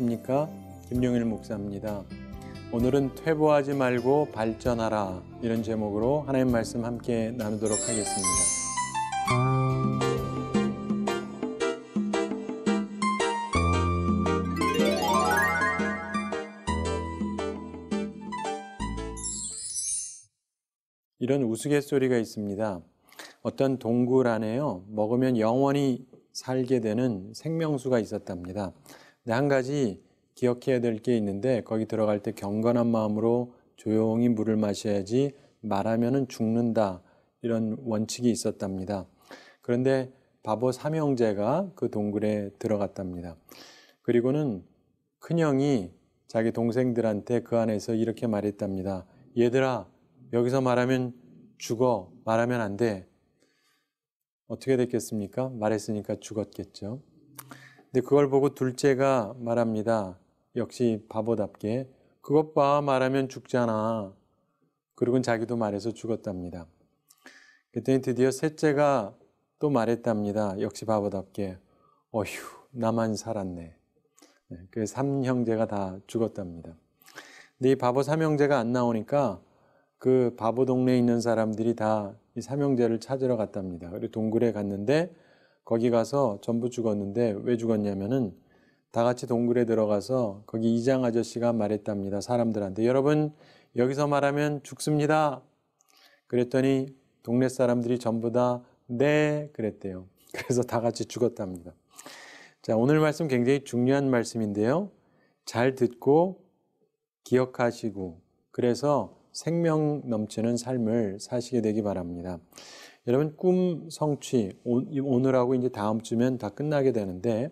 안녕하십니까? 김용일 목사입니다. 오늘은 퇴보하지 말고 발전하라 이런 제목으로 하나님 말씀 함께 나누도록 하겠습니다. 이런 우스갯소리가 있습니다. 어떤 동굴 안에요, 먹으면 영원히 살게 되는 생명수가 있었답니다. 근데 네, 한 가지 기억해야 될 게 있는데 거기 들어갈 때 경건한 마음으로 조용히 물을 마셔야지 말하면은 죽는다 이런 원칙이 있었답니다. 그런데 바보 삼형제가 그 동굴에 들어갔답니다. 그리고는 큰형이 자기 동생들한테 그 안에서 이렇게 말했답니다. 얘들아 여기서 말하면 죽어 말하면 안 돼. 어떻게 됐겠습니까? 말했으니까 죽었겠죠. 근데 그걸 보고 둘째가 말합니다. 역시 바보답게 그것 봐 말하면 죽잖아. 그리고는 자기도 말해서 죽었답니다. 그랬더니 드디어 셋째가 또 말했답니다. 역시 바보답게 어휴 나만 살았네. 네, 그 삼형제가 다 죽었답니다. 근데 이 바보 삼형제가 안 나오니까 그 바보 동네에 있는 사람들이 다 이 삼형제를 찾으러 갔답니다. 그리고 동굴에 갔는데 거기 가서 전부 죽었는데 왜 죽었냐면은 다 같이 동굴에 들어가서 거기 이장 아저씨가 말했답니다. 사람들한테 여러분 여기서 말하면 죽습니다. 그랬더니 동네 사람들이 전부 다 네 그랬대요. 그래서 다 같이 죽었답니다. 자, 오늘 말씀 굉장히 중요한 말씀인데요. 잘 듣고 기억하시고 그래서 생명 넘치는 삶을 사시게 되기 바랍니다. 여러분 꿈 성취 오늘하고 이제 다음 주면 다 끝나게 되는데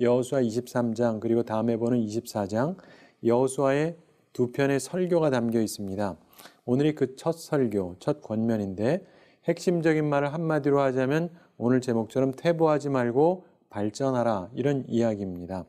여호수아 23장 그리고 다음에 보는 24장 여호수아의 두 편의 설교가 담겨 있습니다. 오늘이 그 첫 설교, 첫 권면인데 핵심적인 말을 한마디로 하자면 오늘 제목처럼 퇴보하지 말고 발전하라 이런 이야기입니다.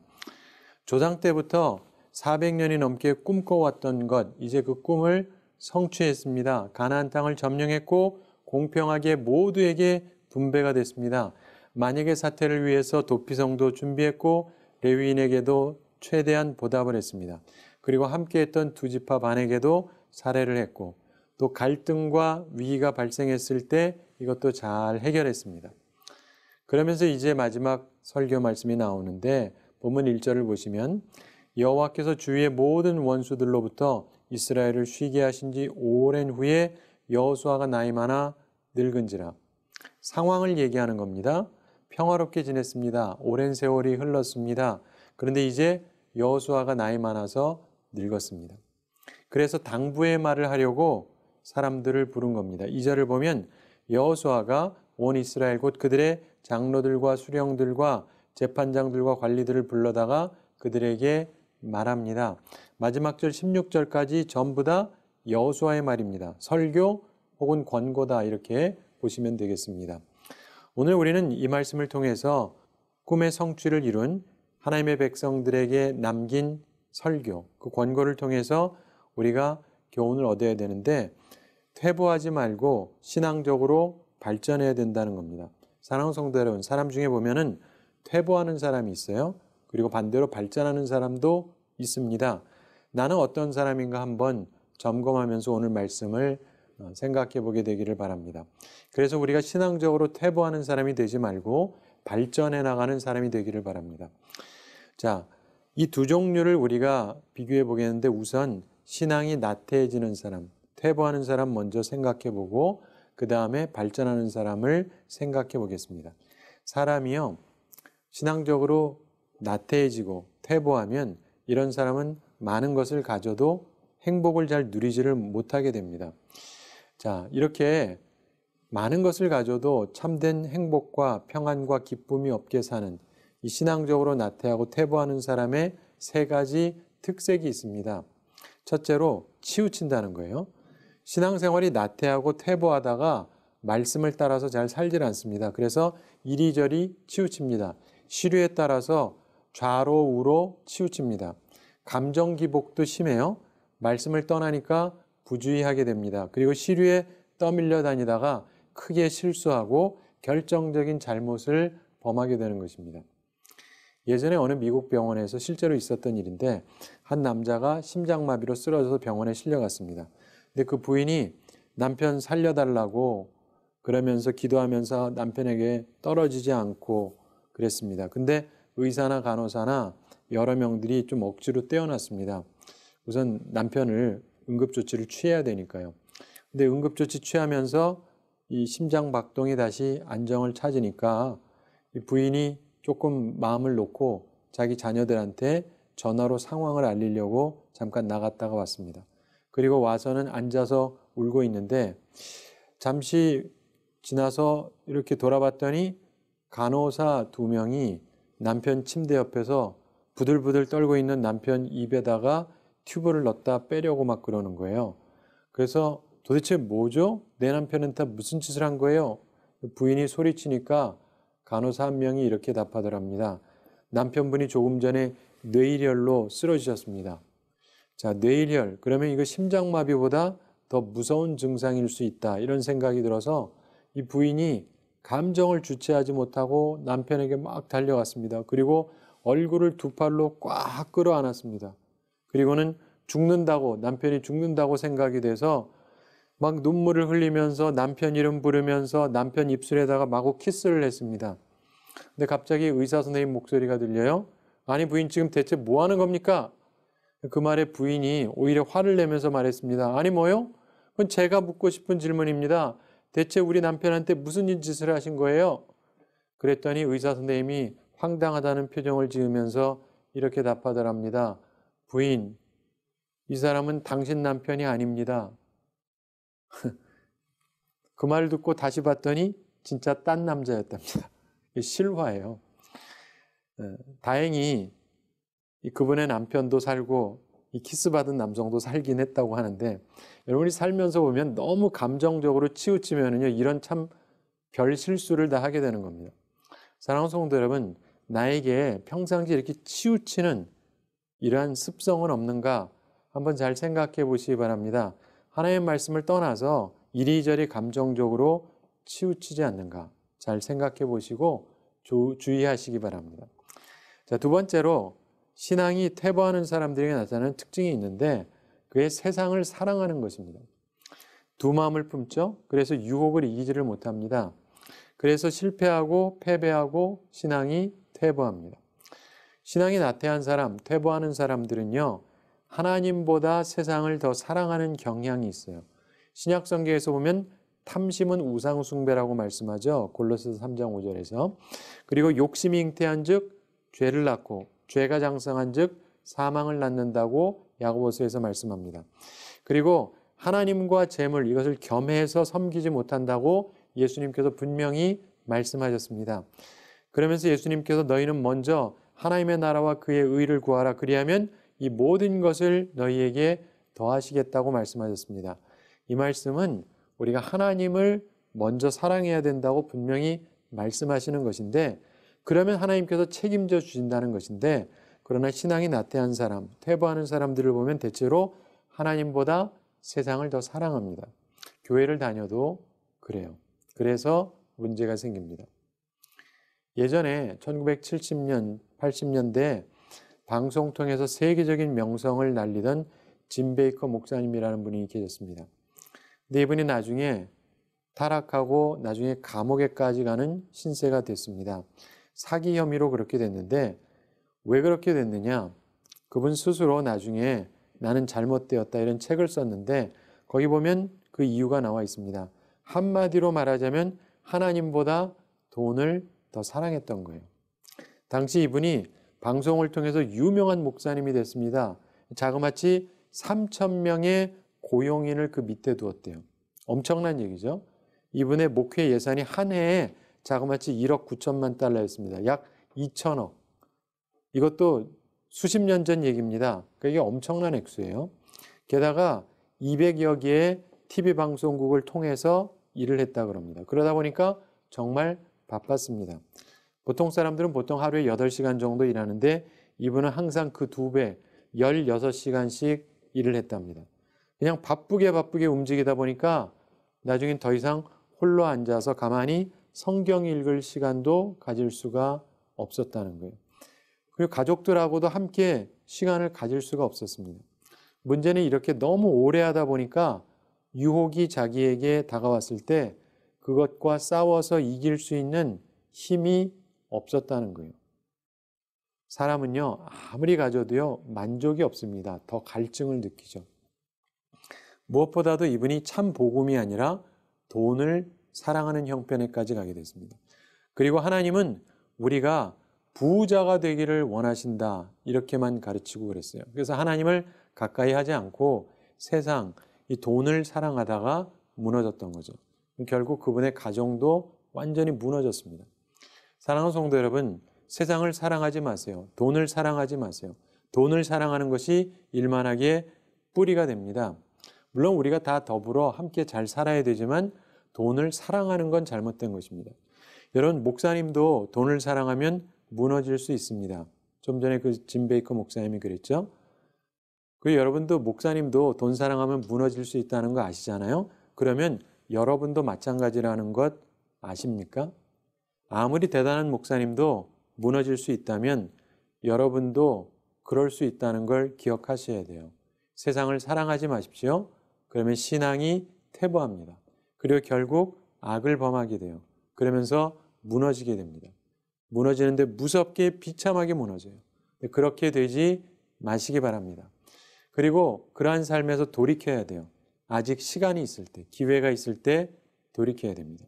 조상 때부터 400년이 넘게 꿈꿔왔던 것 이제 그 꿈을 성취했습니다. 가나안 땅을 점령했고 공평하게 모두에게 분배가 됐습니다. 만약에 사태를 위해서 도피성도 준비했고 레위인에게도 최대한 보답을 했습니다. 그리고 함께했던 두 지파 반에게도 사례를 했고 또 갈등과 위기가 발생했을 때 이것도 잘 해결했습니다. 그러면서 이제 마지막 설교 말씀이 나오는데 본문 1절을 보시면 여호와께서 주위의 모든 원수들로부터 이스라엘을 쉬게 하신 지 오랜 후에 여호수아가 나이 많아 늙은지라 상황을 얘기하는 겁니다. 평화롭게 지냈습니다. 오랜 세월이 흘렀습니다. 그런데 이제 여수아가 나이 많아서 늙었습니다. 그래서 당부의 말을 하려고 사람들을 부른 겁니다. 이 절을 보면 여호수아가 온 이스라엘 곧 그들의 장로들과 수령들과 재판장들과 관리들을 불러다가 그들에게 말합니다. 마지막 절 16절까지 전부 다 여호수아의 말입니다. 설교 혹은 권고다 이렇게 보시면 되겠습니다. 오늘 우리는 이 말씀을 통해서 꿈의 성취를 이룬 하나님의 백성들에게 남긴 설교, 그 권고를 통해서 우리가 교훈을 얻어야 되는데 퇴보하지 말고 신앙적으로 발전해야 된다는 겁니다. 사랑 성도 여러분, 사람 중에 보면은 퇴보하는 사람이 있어요. 그리고 반대로 발전하는 사람도 있습니다. 나는 어떤 사람인가 한번 점검하면서 오늘 말씀을 어, 생각해 보게 되기를 바랍니다. 그래서 우리가 신앙적으로 퇴보하는 사람이 되지 말고 발전해 나가는 사람이 되기를 바랍니다. 자, 이 두 종류를 우리가 비교해 보겠는데 우선 신앙이 나태해지는 사람, 퇴보하는 사람 먼저 생각해 보고 그 다음에 발전하는 사람을 생각해 보겠습니다. 사람이요, 신앙적으로 나태해지고 퇴보하면 이런 사람은 많은 것을 가져도 행복을 잘 누리지를 못하게 됩니다. 자, 이렇게 많은 것을 가져도 참된 행복과 평안과 기쁨이 없게 사는 이 신앙적으로 나태하고 퇴보하는 사람의 세 가지 특색이 있습니다. 첫째로 치우친다는 거예요. 신앙생활이 나태하고 퇴보하다가 말씀을 따라서 잘 살질 않습니다. 그래서 이리저리 치우칩니다. 시류에 따라서 좌로 우로 치우칩니다. 감정 기복도 심해요. 말씀을 떠나니까 부주의하게 됩니다. 그리고 시류에 떠밀려 다니다가 크게 실수하고 결정적인 잘못을 범하게 되는 것입니다. 예전에 어느 미국 병원에서 실제로 있었던 일인데 한 남자가 심장마비로 쓰러져서 병원에 실려갔습니다. 근데 그 부인이 남편 살려달라고 그러면서 기도하면서 남편에게 떨어지지 않고 그랬습니다. 근데 의사나 간호사나 여러 명들이 좀 억지로 떼어놨습니다. 우선 남편을 응급조치를 취해야 되니까요. 근데 응급조치 취하면서 이 심장 박동이 다시 안정을 찾으니까 부인이 조금 마음을 놓고 자기 자녀들한테 전화로 상황을 알리려고 잠깐 나갔다가 왔습니다. 그리고 와서는 앉아서 울고 있는데 잠시 지나서 이렇게 돌아봤더니 간호사 두 명이 남편 침대 옆에서 부들부들 떨고 있는 남편 입에다가 튜브를 넣었다 빼려고 막 그러는 거예요. 그래서 도대체 뭐죠? 내 남편은 다 무슨 짓을 한 거예요? 부인이 소리치니까 간호사 한 명이 이렇게 답하더랍니다. 남편분이 조금 전에 뇌일혈로 쓰러지셨습니다. 자, 뇌일혈. 그러면 이거 심장마비보다 더 무서운 증상일 수 있다. 이런 생각이 들어서 이 부인이 감정을 주체하지 못하고 남편에게 막 달려갔습니다. 그리고 얼굴을 두 팔로 꽉 끌어 안았습니다. 그리고는 죽는다고 남편이 죽는다고 생각이 돼서 막 눈물을 흘리면서 남편 이름 부르면서 남편 입술에다가 마구 키스를 했습니다. 근데 갑자기 의사 선생님 목소리가 들려요. 아니 부인 지금 대체 뭐 하는 겁니까? 그 말에 부인이 오히려 화를 내면서 말했습니다. 아니 뭐요? 그건 제가 묻고 싶은 질문입니다. 대체 우리 남편한테 무슨 짓을 하신 거예요? 그랬더니 의사 선생님이 황당하다는 표정을 지으면서 이렇게 답하더랍니다. 부인, 이 사람은 당신 남편이 아닙니다. 그 말 듣고 다시 봤더니 진짜 딴 남자였답니다. 실화예요. 예, 다행히 그분의 남편도 살고 이 키스 받은 남성도 살긴 했다고 하는데 여러분이 살면서 보면 너무 감정적으로 치우치면은요 이런 참 별 실수를 다 하게 되는 겁니다. 사랑하는 성도 여러분, 나에게 평상시 이렇게 치우치는 이러한 습성은 없는가 한번 잘 생각해 보시기 바랍니다. 하나님의 말씀을 떠나서 이리저리 감정적으로 치우치지 않는가 잘 생각해 보시고 주의하시기 바랍니다. 자, 두 번째로 신앙이 퇴보하는 사람들에게 나타나는 특징이 있는데 그의 세상을 사랑하는 것입니다. 두 마음을 품죠. 그래서 유혹을 이기지를 못합니다. 그래서 실패하고 패배하고 신앙이 퇴보합니다. 신앙이 나태한 사람, 퇴보하는 사람들은요, 하나님보다 세상을 더 사랑하는 경향이 있어요. 신약 성경에서 보면 탐심은 우상 숭배라고 말씀하죠. 골로새 3장 5절에서. 그리고 욕심이 잉태한즉 죄를 낳고 죄가 장성한즉 사망을 낳는다고 야고보서에서 말씀합니다. 그리고 하나님과 재물 이것을 겸해서 섬기지 못한다고 예수님께서 분명히 말씀하셨습니다. 그러면서 예수님께서 너희는 먼저 하나님의 나라와 그의 의를 구하라 그리하면 이 모든 것을 너희에게 더하시겠다고 말씀하셨습니다. 이 말씀은 우리가 하나님을 먼저 사랑해야 된다고 분명히 말씀하시는 것인데 그러면 하나님께서 책임져 주신다는 것인데 그러나 신앙이 나태한 사람, 퇴보하는 사람들을 보면 대체로 하나님보다 세상을 더 사랑합니다. 교회를 다녀도 그래요. 그래서 문제가 생깁니다. 예전에 1970년 8 0년대 방송 통해서 세계적인 명성을 날리던 짐 베이커 목사님이라는 분이 계셨습니다. 네분이 나중에 타락하고 나중에 감옥에까지 가는 신세가 됐습니다. 사기 혐의로 그렇게 됐는데 왜 그렇게 됐느냐? 그분 스스로 나중에 나는 잘못되었다 이런 책을 썼는데 거기 보면 그 이유가 나와 있습니다. 한마디로 말하자면 하나님보다 돈을 더 사랑했던 거예요. 당시 이분이 방송을 통해서 유명한 목사님이 됐습니다. 자그마치 3천명의 고용인을 그 밑에 두었대요. 엄청난 얘기죠. 이분의 목회 예산이 한 해에 자그마치 1억 9천만 달러였습니다. 약 2천억. 이것도 수십 년 전 얘기입니다. 그게 그러니까 엄청난 액수예요. 게다가 200여 개의 TV 방송국을 통해서 일을 했다 그럽니다. 그러다 보니까 정말 바빴습니다. 보통 사람들은 보통 하루에 8시간 정도 일하는데 이분은 항상 그 두 배, 16시간씩 일을 했답니다. 그냥 바쁘게 바쁘게 움직이다 보니까 나중엔 더 이상 홀로 앉아서 가만히 성경 읽을 시간도 가질 수가 없었다는 거예요. 그리고 가족들하고도 함께 시간을 가질 수가 없었습니다. 문제는 이렇게 너무 오래 하다 보니까 유혹이 자기에게 다가왔을 때 그것과 싸워서 이길 수 있는 힘이 없었다는 거예요. 사람은요, 아무리 가져도요, 만족이 없습니다. 더 갈증을 느끼죠. 무엇보다도 이분이 참 복음이 아니라 돈을 사랑하는 형편에까지 가게 됐습니다. 그리고 하나님은 우리가 부자가 되기를 원하신다. 이렇게만 가르치고 그랬어요. 그래서 하나님을 가까이 하지 않고 세상, 이 돈을 사랑하다가 무너졌던 거죠. 결국 그분의 가정도 완전히 무너졌습니다. 사랑하는 성도 여러분, 세상을 사랑하지 마세요. 돈을 사랑하지 마세요. 돈을 사랑하는 것이 일만하게 뿌리가 됩니다. 물론 우리가 다 더불어 함께 잘 살아야 되지만 돈을 사랑하는 건 잘못된 것입니다. 여러분, 목사님도 돈을 사랑하면 무너질 수 있습니다. 좀 전에 그 진베이커 목사님이 그랬죠. 그 여러분도 목사님도 돈 사랑하면 무너질 수 있다는 거 아시잖아요. 그러면 여러분도 마찬가지라는 것 아십니까? 아무리 대단한 목사님도 무너질 수 있다면 여러분도 그럴 수 있다는 걸 기억하셔야 돼요. 세상을 사랑하지 마십시오. 그러면 신앙이 태보합니다. 그리고 결국 악을 범하게 돼요. 그러면서 무너지게 됩니다. 무너지는데 무섭게 비참하게 무너져요. 그렇게 되지 마시기 바랍니다. 그리고 그러한 삶에서 돌이켜야 돼요. 아직 시간이 있을 때, 기회가 있을 때 돌이켜야 됩니다.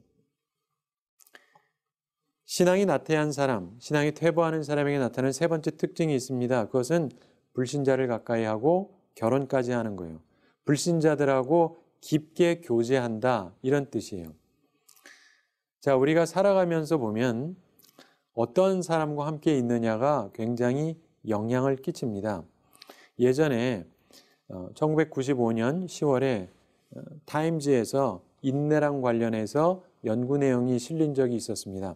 신앙이 나태한 사람, 신앙이 퇴보하는 사람에게 나타나는 세 번째 특징이 있습니다. 그것은 불신자를 가까이 하고 결혼까지 하는 거예요. 불신자들하고 깊게 교제한다. 이런 뜻이에요. 자, 우리가 살아가면서 보면 어떤 사람과 함께 있느냐가 굉장히 영향을 끼칩니다. 예전에 1995년 어, 10월에 어, 타임즈에서 인내랑 관련해서 연구 내용이 실린 적이 있었습니다.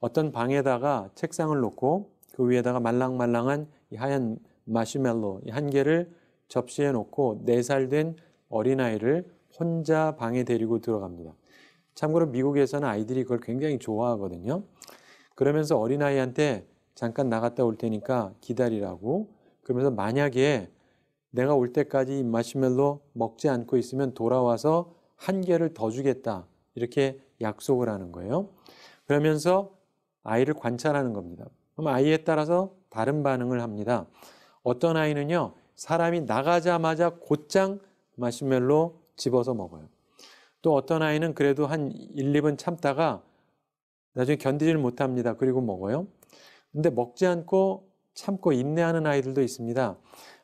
어떤 방에다가 책상을 놓고 그 위에다가 말랑말랑한 이 하얀 마시멜로 한 개를 접시에 놓고 4살 된 어린아이를 혼자 방에 데리고 들어갑니다. 참고로 미국에서는 아이들이 그걸 굉장히 좋아하거든요. 그러면서 어린아이한테 잠깐 나갔다 올 테니까 기다리라고 그러면서 만약에 내가 올 때까지 이 마시멜로 먹지 않고 있으면 돌아와서 한 개를 더 주겠다. 이렇게 약속을 하는 거예요. 그러면서 아이를 관찰하는 겁니다. 그럼 아이에 따라서 다른 반응을 합니다. 어떤 아이는요, 사람이 나가자마자 곧장 마시멜로 집어서 먹어요. 또 어떤 아이는 그래도 한 1, 2분 참다가 나중에 견디질 못합니다. 그리고 먹어요. 근데 먹지 않고 참고 인내하는 아이들도 있습니다.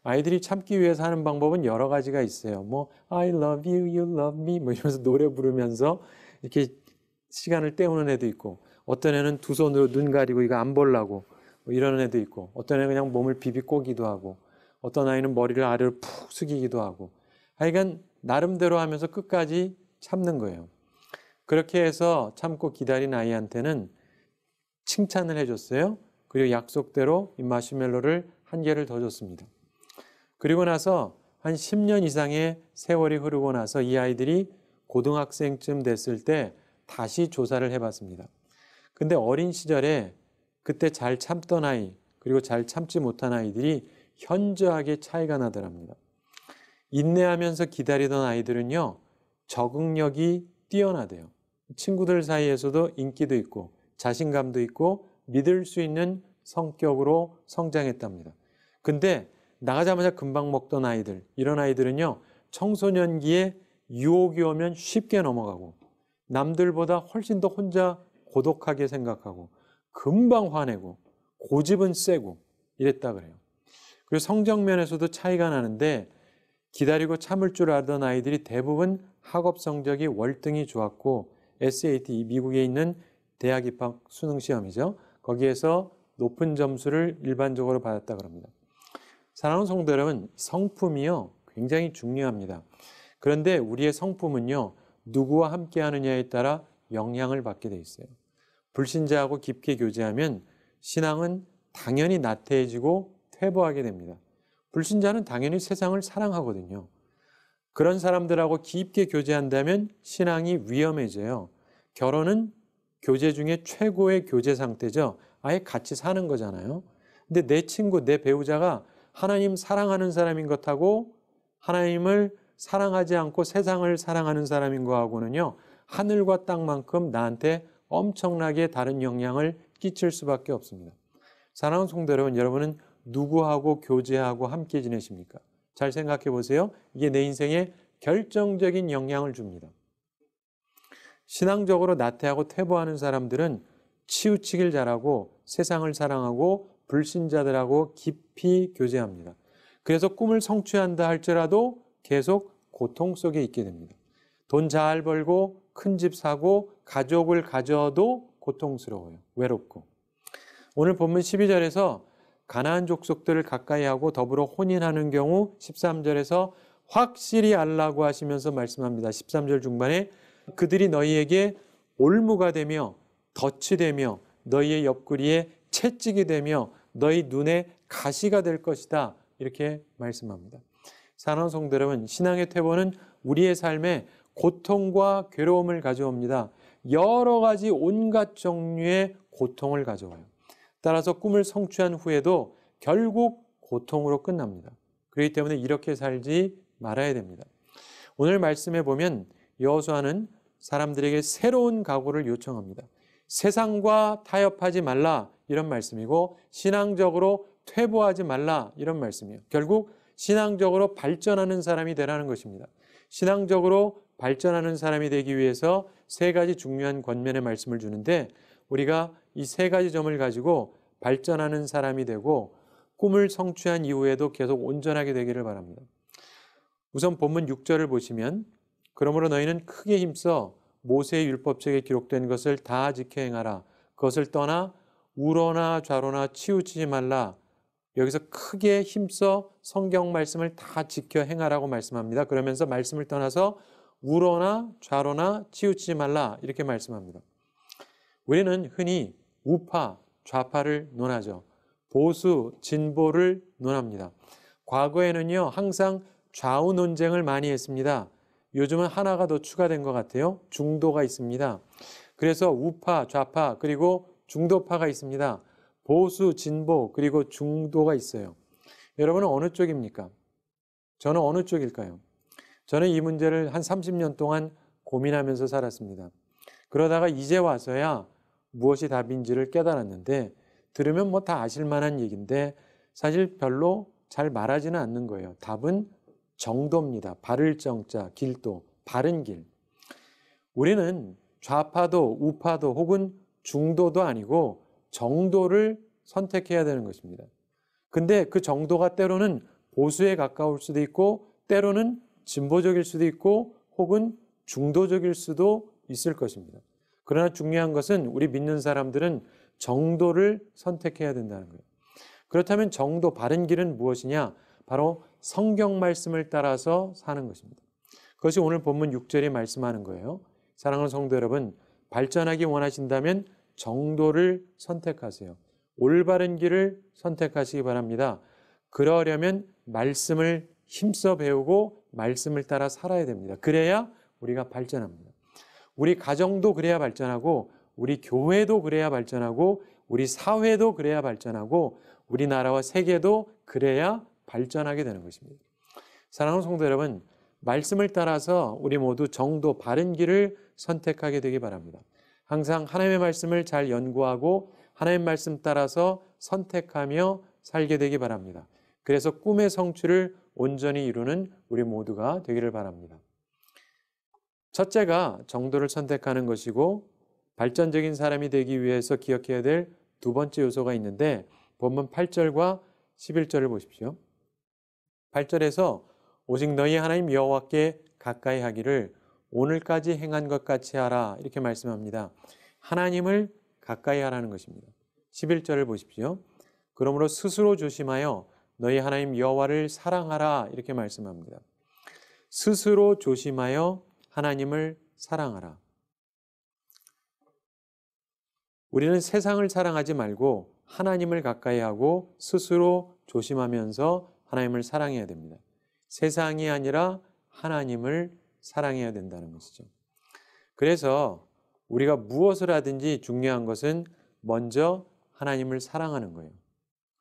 아이들이 참기 위해서 하는 방법은 여러 가지가 있어요. 뭐 I love you, you love me 뭐 이러면서 노래 부르면서 이렇게 시간을 때우는 애도 있고 어떤 애는 두 손으로 눈 가리고 이거 안보려고뭐 이런 애도 있고 어떤 애는 그냥 몸을 비비꼬기도 하고 어떤 아이는 머리를 아래로 푹 숙이기도 하고 하여간 나름대로 하면서 끝까지 참는 거예요. 그렇게 해서 참고 기다린 아이한테는 칭찬을 해줬어요. 그리고 약속대로 이 마시멜로를 한 개를 더 줬습니다. 그리고 나서 한 10년 이상의 세월이 흐르고 나서 이 아이들이 고등학생쯤 됐을 때 다시 조사를 해봤습니다. 근데 어린 시절에 그때 잘 참던 아이 그리고 잘 참지 못한 아이들이 현저하게 차이가 나더랍니다. 인내하면서 기다리던 아이들은요 적응력이 뛰어나대요. 친구들 사이에서도 인기도 있고 자신감도 있고 믿을 수 있는 성격으로 성장했답니다. 근데 나가자마자 금방 먹던 아이들, 이런 아이들은요, 청소년기에 유혹이 오면 쉽게 넘어가고, 남들보다 훨씬 더 혼자 고독하게 생각하고 금방 화내고 고집은 세고 이랬다 그래요. 그리고 성적면에서도 차이가 나는데 기다리고 참을 줄 알던 아이들이 대부분 학업 성적이 월등히 좋았고 SAT 미국에 있는 대학 입학 수능 시험이죠. 거기에서 높은 점수를 일반적으로 받았다 그럽니다. 사랑하는 성도 여러분, 성품이요 굉장히 중요합니다. 그런데 우리의 성품은요 누구와 함께 하느냐에 따라 영향을 받게 돼 있어요. 불신자하고 깊게 교제하면 신앙은 당연히 나태해지고 퇴보하게 됩니다. 불신자는 당연히 세상을 사랑하거든요. 그런 사람들하고 깊게 교제한다면 신앙이 위험해져요. 결혼은 교제 중에 최고의 교제 상태죠. 아예 같이 사는 거잖아요. 근데 내 친구, 내 배우자가 하나님 사랑하는 사람인 것하고 하나님을 사랑하지 않고 세상을 사랑하는 사람인 거하고는요, 하늘과 땅만큼 나한테 엄청나게 다른 영향을 끼칠 수밖에 없습니다. 사랑하는 성도 여러분, 여러분은 누구하고 교제하고 함께 지내십니까? 잘 생각해 보세요. 이게 내 인생에 결정적인 영향을 줍니다. 신앙적으로 나태하고 퇴보하는 사람들은 치우치길 잘하고 세상을 사랑하고 불신자들하고 깊이 교제합니다. 그래서 꿈을 성취한다 할지라도 계속 고통 속에 있게 됩니다. 돈 잘 벌고 큰 집 사고 가족을 가져도 고통스러워요. 외롭고. 오늘 본문 12절에서 가나안 족속들을 가까이하고 더불어 혼인하는 경우 13절에서 확실히 알라고 하시면서 말씀합니다. 13절 중반에 그들이 너희에게 올무가 되며 덫이 되며 너희의 옆구리에 채찍이 되며 너희 눈에 가시가 될 것이다. 이렇게 말씀합니다. 산원성들은 신앙의 태보는 우리의 삶에 고통과 괴로움을 가져옵니다. 여러 가지 온갖 종류의 고통을 가져와요. 따라서 꿈을 성취한 후에도 결국 고통으로 끝납니다. 그렇기 때문에 이렇게 살지 말아야 됩니다. 오늘 말씀해 보면 여호수아는 사람들에게 새로운 각오를 요청합니다. 세상과 타협하지 말라 이런 말씀이고 신앙적으로 퇴보하지 말라 이런 말씀이에요. 결국 신앙적으로 발전하는 사람이 되라는 것입니다. 신앙적으로 발전하는 사람이 되기 위해서 세 가지 중요한 권면의 말씀을 주는데 우리가 이 세 가지 점을 가지고 발전하는 사람이 되고 꿈을 성취한 이후에도 계속 온전하게 되기를 바랍니다. 우선 본문 6절을 보시면 그러므로 너희는 크게 힘써 모세의 율법책에 기록된 것을 다 지켜 행하라. 그것을 떠나 우러나 좌로나 치우치지 말라. 여기서 크게 힘써 성경 말씀을 다 지켜 행하라고 말씀합니다. 그러면서 말씀을 떠나서 우러나 좌로나 치우치지 말라 이렇게 말씀합니다. 우리는 흔히 우파, 좌파를 논하죠. 보수, 진보를 논합니다. 과거에는요, 항상 좌우 논쟁을 많이 했습니다. 요즘은 하나가 더 추가된 것 같아요. 중도가 있습니다. 그래서 우파, 좌파, 그리고 중도파가 있습니다. 보수, 진보, 그리고 중도가 있어요. 여러분은 어느 쪽입니까? 저는 어느 쪽일까요? 저는 이 문제를 한 30년 동안 고민하면서 살았습니다. 그러다가 이제 와서야 무엇이 답인지를 깨달았는데 들으면 뭐 다 아실 만한 얘기인데 사실 별로 잘 말하지는 않는 거예요. 답은 정도입니다. 바를 정자, 길도, 바른 길. 우리는 좌파도 우파도 혹은 중도도 아니고 정도를 선택해야 되는 것입니다. 근데 그 정도가 때로는 보수에 가까울 수도 있고 때로는 진보적일 수도 있고 혹은 중도적일 수도 있을 것입니다. 그러나 중요한 것은 우리 믿는 사람들은 정도를 선택해야 된다는 거예요. 그렇다면 정도, 바른 길은 무엇이냐? 바로 성경 말씀을 따라서 사는 것입니다. 그것이 오늘 본문 6절에 말씀하는 거예요. 사랑하는 성도 여러분, 발전하기 원하신다면 정도를 선택하세요. 올바른 길을 선택하시기 바랍니다. 그러려면 말씀을 힘써 배우고 말씀을 따라 살아야 됩니다. 그래야 우리가 발전합니다. 우리 가정도 그래야 발전하고 우리 교회도 그래야 발전하고 우리 사회도 그래야 발전하고 우리나라와 세계도 그래야 발전하게 되는 것입니다. 사랑하는 성도 여러분, 말씀을 따라서 우리 모두 정도 바른 길을 선택하게 되기 바랍니다. 항상 하나님의 말씀을 잘 연구하고 하나님 말씀 따라서 선택하며 살게 되기 바랍니다. 그래서 꿈의 성취를 온전히 이루는 우리 모두가 되기를 바랍니다. 첫째가 정도를 선택하는 것이고 발전적인 사람이 되기 위해서 기억해야 될 두 번째 요소가 있는데 본문 8절과 11절을 보십시오. 8절에서 오직 너희 하나님 여호와께 가까이 하기를 오늘까지 행한 것 같이 하라 이렇게 말씀합니다. 하나님을 가까이 하라는 것입니다. 11절을 보십시오. 그러므로 스스로 조심하여 너희 하나님 여호와를 사랑하라 이렇게 말씀합니다. 스스로 조심하여 하나님을 사랑하라. 우리는 세상을 사랑하지 말고 하나님을 가까이 하고 스스로 조심하면서 하나님을 사랑해야 됩니다. 세상이 아니라 하나님을 사랑해야 된다는 것이죠. 그래서 우리가 무엇을 하든지 중요한 것은 먼저 하나님을 사랑하는 거예요.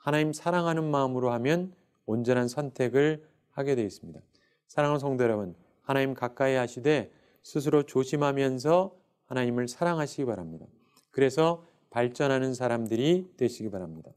하나님 사랑하는 마음으로 하면 온전한 선택을 하게 되어 있습니다. 사랑하는 성도 여러분, 하나님 가까이 하시되 스스로 조심하면서 하나님을 사랑하시기 바랍니다. 그래서 발전하는 사람들이 되시기 바랍니다.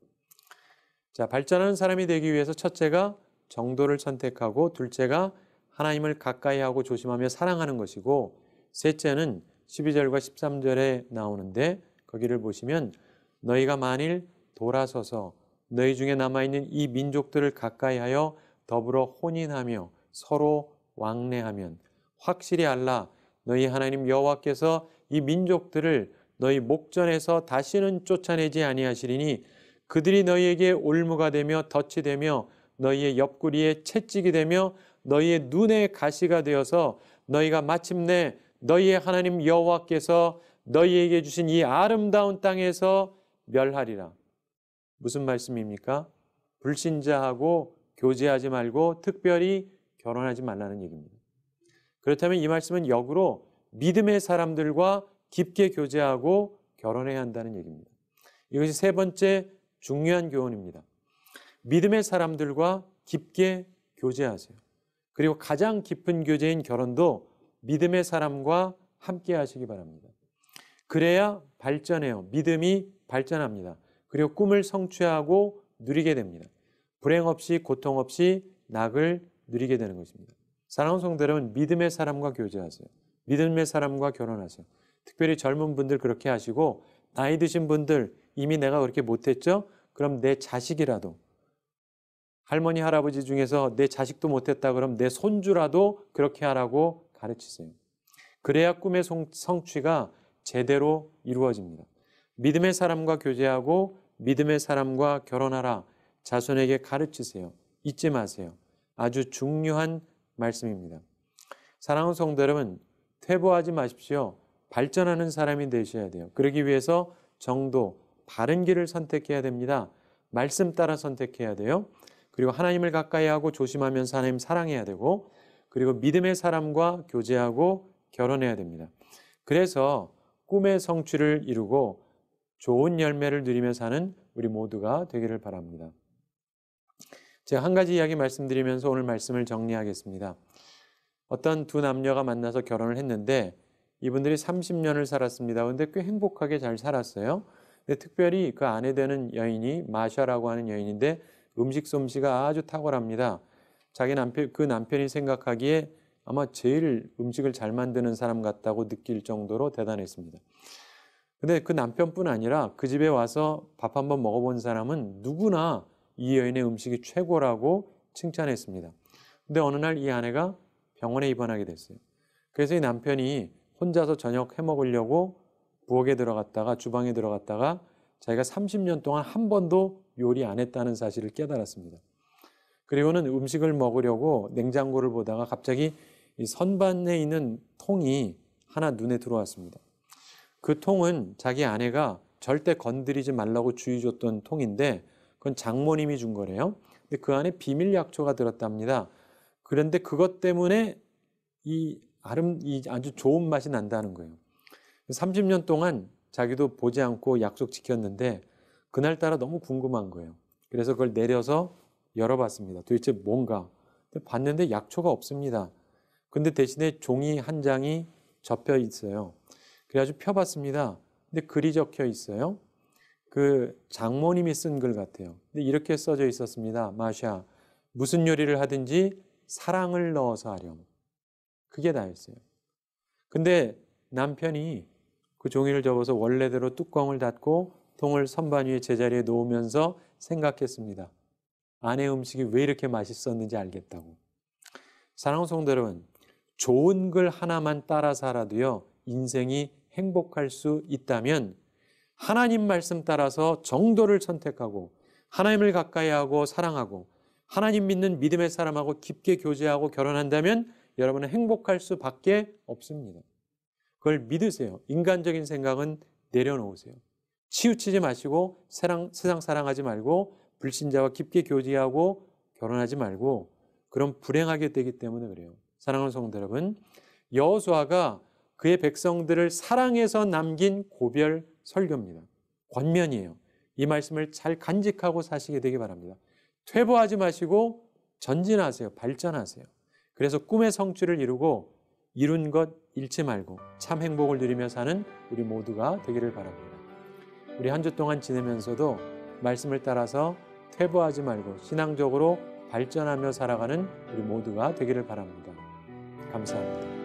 자, 발전하는 사람이 되기 위해서 첫째가 정도를 선택하고 둘째가 하나님을 가까이 하고 조심하며 사랑하는 것이고 셋째는 12절과 13절에 나오는데 거기를 보시면 너희가 만일 돌아서서 너희 중에 남아있는 이 민족들을 가까이하여 더불어 혼인하며 서로 왕래하면 확실히 알라 너희 하나님 여호와께서 이 민족들을 너희 목전에서 다시는 쫓아내지 아니하시리니 그들이 너희에게 올무가 되며 덫이 되며 너희의 옆구리에 채찍이 되며 너희의 눈에 가시가 되어서 너희가 마침내 너희의 하나님 여호와께서 너희에게 주신 이 아름다운 땅에서 멸하리라. 무슨 말씀입니까? 불신자하고 교제하지 말고 특별히 결혼하지 말라는 얘기입니다. 그렇다면 이 말씀은 역으로 믿음의 사람들과 깊게 교제하고 결혼해야 한다는 얘기입니다. 이것이 세 번째 중요한 교훈입니다. 믿음의 사람들과 깊게 교제하세요. 그리고 가장 깊은 교제인 결혼도 믿음의 사람과 함께 하시기 바랍니다. 그래야 발전해요. 믿음이 발전합니다. 그리고 꿈을 성취하고 누리게 됩니다. 불행 없이 고통 없이 낙을 누리게 되는 것입니다. 사랑하는 성도 여러분, 믿음의 사람과 교제하세요. 믿음의 사람과 결혼하세요. 특별히 젊은 분들 그렇게 하시고 나이 드신 분들 이미 내가 그렇게 못했죠? 그럼 내 자식이라도 할머니 할아버지 중에서 내 자식도 못했다 그럼 내 손주라도 그렇게 하라고 가르치세요. 그래야 꿈의 성취가 제대로 이루어집니다. 믿음의 사람과 교제하고 믿음의 사람과 결혼하라. 자손에게 가르치세요. 잊지 마세요. 아주 중요한 말씀입니다. 사랑하는 성도 여러분, 퇴보하지 마십시오. 발전하는 사람이 되셔야 돼요. 그러기 위해서 정도, 바른 길을 선택해야 됩니다. 말씀 따라 선택해야 돼요. 그리고 하나님을 가까이 하고 조심하면서 하나님 사랑해야 되고, 그리고 믿음의 사람과 교제하고 결혼해야 됩니다. 그래서 꿈의 성취를 이루고 좋은 열매를 누리며 사는 우리 모두가 되기를 바랍니다. 제가 한 가지 이야기 말씀드리면서 오늘 말씀을 정리하겠습니다. 어떤 두 남녀가 만나서 결혼을 했는데 이분들이 30년을 살았습니다. 근데 꽤 행복하게 잘 살았어요. 근데 특별히 그 아내 되는 여인이 마샤라고 하는 여인인데 음식 솜씨가 아주 탁월합니다. 자기 남편 그 남편이 생각하기에 아마 제일 음식을 잘 만드는 사람 같다고 느낄 정도로 대단했습니다. 근데 그 남편뿐 아니라 그 집에 와서 밥 한번 먹어본 사람은 누구나 이 여인의 음식이 최고라고 칭찬했습니다. 근데 어느 날 이 아내가 병원에 입원하게 됐어요. 그래서 이 남편이 혼자서 저녁 해 먹으려고 부엌에 들어갔다가 주방에 들어갔다가 자기가 30년 동안 한 번도 요리 안 했다는 사실을 깨달았습니다. 그리고는 음식을 먹으려고 냉장고를 보다가 갑자기 이 선반에 있는 통이 하나 눈에 들어왔습니다. 그 통은 자기 아내가 절대 건드리지 말라고 주의 줬던 통인데 그건 장모님이 준 거래요. 근데 그 안에 비밀 약초가 들었답니다. 그런데 그것 때문에 이 아름 이 아주 좋은 맛이 난다는 거예요. 30년 동안 자기도 보지 않고 약속 지켰는데 그날따라 너무 궁금한 거예요. 그래서 그걸 내려서 열어봤습니다. 도대체 뭔가? 봤는데 약초가 없습니다. 근데 대신에 종이 한 장이 접혀 있어요. 그래가지고 펴봤습니다. 근데 글이 적혀 있어요. 그 장모님이 쓴 글 같아요. 근데 이렇게 써져 있었습니다. 마샤. 무슨 요리를 하든지 사랑을 넣어서 하렴. 그게 다였어요. 근데 남편이 그 종이를 접어서 원래대로 뚜껑을 닫고 통을 선반 위에 제자리에 놓으면서 생각했습니다. 아내 음식이 왜 이렇게 맛있었는지 알겠다고. 사랑하는 성도 여 좋은 글 하나만 따라서 라도요 인생이 행복할 수 있다면 하나님 말씀 따라서 정도를 선택하고 하나님을 가까이 하고 사랑하고 하나님 믿는 믿음의 사람하고 깊게 교제하고 결혼한다면 여러분은 행복할 수밖에 없습니다. 그걸 믿으세요. 인간적인 생각은 내려놓으세요. 치우치지 마시고 세상, 세상 사랑하지 말고 불신자와 깊게 교제하고 결혼하지 말고 그럼 불행하게 되기 때문에 그래요. 사랑하는 성도 여러분, 여호수아가 그의 백성들을 사랑해서 남긴 고별 설교입니다. 권면이에요. 이 말씀을 잘 간직하고 사시게 되기 바랍니다. 퇴보하지 마시고 전진하세요. 발전하세요. 그래서 꿈의 성취를 이루고 이룬 것 잃지 말고 참 행복을 누리며 사는 우리 모두가 되기를 바랍니다. 우리 한 주 동안 지내면서도 말씀을 따라서 퇴보하지 말고 신앙적으로 발전하며 살아가는 우리 모두가 되기를 바랍니다. 감사합니다.